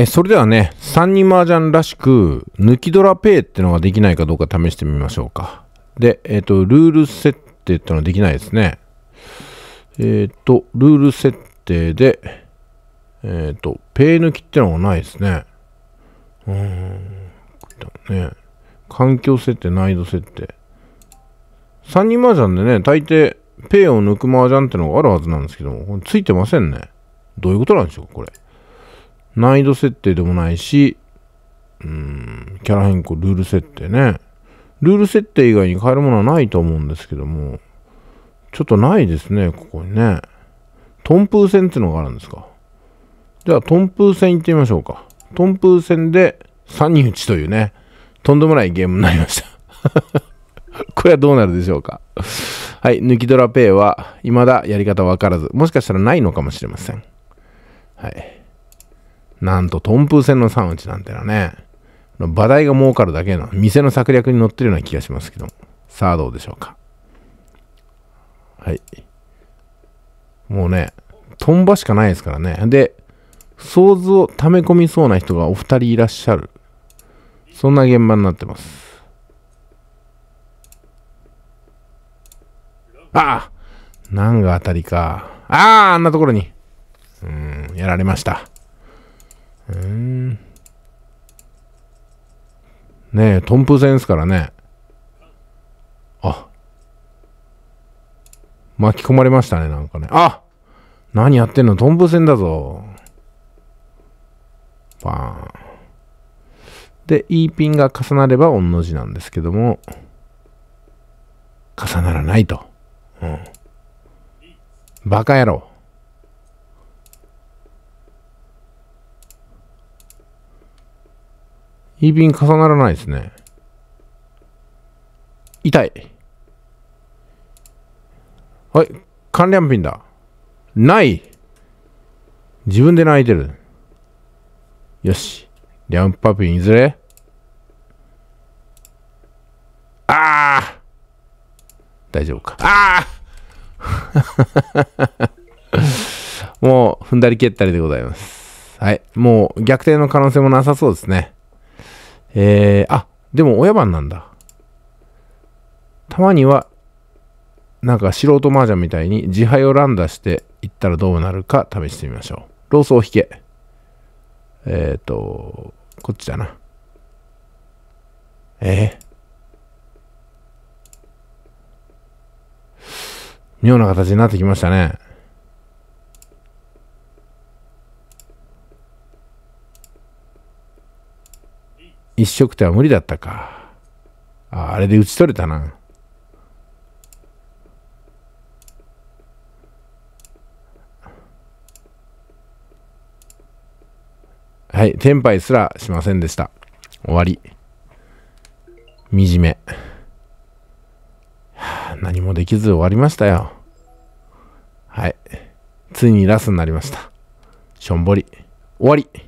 えそれではね、3人麻雀らしく、抜きドラペイってのができないかどうか試してみましょうか。で、えっ、ー、と、ルール設定ってのはできないですね。えっ、ー、と、ルール設定で、えっ、ー、と、ペイ抜きってのはないですね。うん、ね。環境設定、難易度設定。3人麻雀でね、大抵、ペイを抜く麻雀ってのがあるはずなんですけども、ついてませんね。どういうことなんでしょうか、これ。難易度設定でもないし、うん、キャラ変更、ルール設定ね。ルール設定以外に変えるものはないと思うんですけども、ちょっとないですね、ここにね。トンプー戦ってのがあるんですか。じゃあ、トンプー戦行ってみましょうか。トンプー戦で3人打ちというね、とんでもないゲームになりました。これはどうなるでしょうか。はい、抜きドラペイは未だやり方わからず、もしかしたらないのかもしれません。はい。なんと、プー線のンチなんてのはね、馬代が儲かるだけの、店の策略に乗ってるような気がしますけど、さあどうでしょうか。はい。もうね、トンバしかないですからね。で、想像を溜め込みそうな人がお二人いらっしゃる。そんな現場になってます。ああ何が当たりか。ああ、あんなところに。うん、やられました。ねえ、トンプ戦ですからね。あ。巻き込まれましたね、なんかね。あ何やってんのトンプ戦だぞ。バーン。で、E ピンが重なれば御の字なんですけども、重ならないと。うん。バカ野郎。いい便重ならないですね。痛い。はい、関連ピンだ。ない自分で泣いてる。よし。リャンパピンいずれああ大丈夫か。ああ もう踏んだり蹴ったりでございます。はい。もう逆転の可能性もなさそうですね。えー、あ、でも親番なんだ。たまには、なんか素人麻雀みたいに自敗を乱打していったらどうなるか試してみましょう。ローソを引け。えっ、ー、と、こっちだな。えー、妙な形になってきましたね。一色手は無理だったか。ああれで打ち取れたな。はい、天敗すらしませんでした。終わり。惨め。はあ、何もできず終わりましたよ。はい。ついにラスになりました。しょんぼり。終わり。